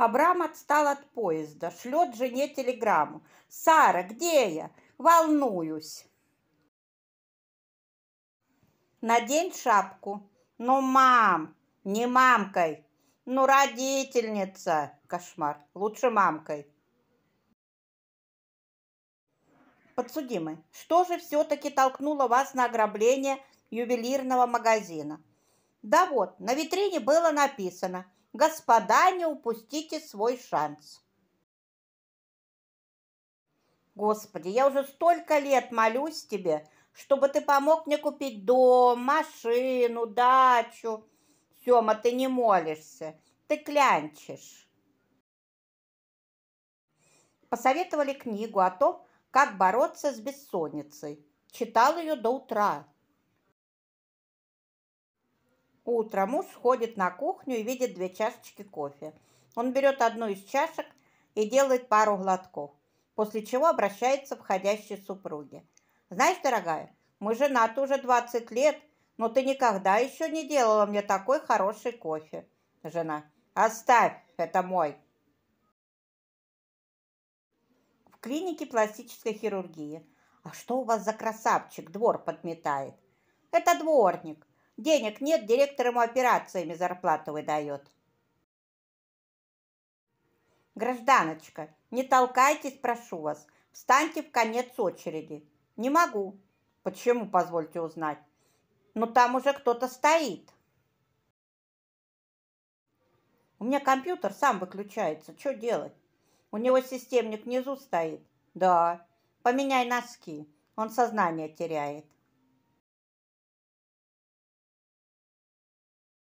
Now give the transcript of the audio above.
Абрам отстал от поезда, шлет жене телеграмму. «Сара, где я? Волнуюсь!» «Надень шапку!» «Ну, мам! Не мамкой! Ну, родительница!» «Кошмар! Лучше мамкой!» Подсудимый, что же все-таки толкнуло вас на ограбление ювелирного магазина? Да вот, на витрине было написано – Господа, не упустите свой шанс. Господи, я уже столько лет молюсь тебе, чтобы ты помог мне купить дом, машину, дачу. Сема, ты не молишься, ты клянчишь. Посоветовали книгу о том, как бороться с бессонницей. Читал ее до утра. Утром муж ходит на кухню и видит две чашечки кофе. Он берет одну из чашек и делает пару глотков, после чего обращается к входящей супруге. «Знаешь, дорогая, мы женаты уже 20 лет, но ты никогда еще не делала мне такой хороший кофе». Жена. «Оставь, это мой». В клинике пластической хирургии. «А что у вас за красавчик двор подметает?» «Это дворник. Денег нет, директор ему операциями зарплату выдает. Гражданочка, не толкайтесь, прошу вас. Встаньте в конец очереди. Не могу. Почему, позвольте узнать? Но ну, там уже кто-то стоит. У меня компьютер сам выключается. Что делать? У него системник внизу стоит. Да, поменяй носки. Он сознание теряет.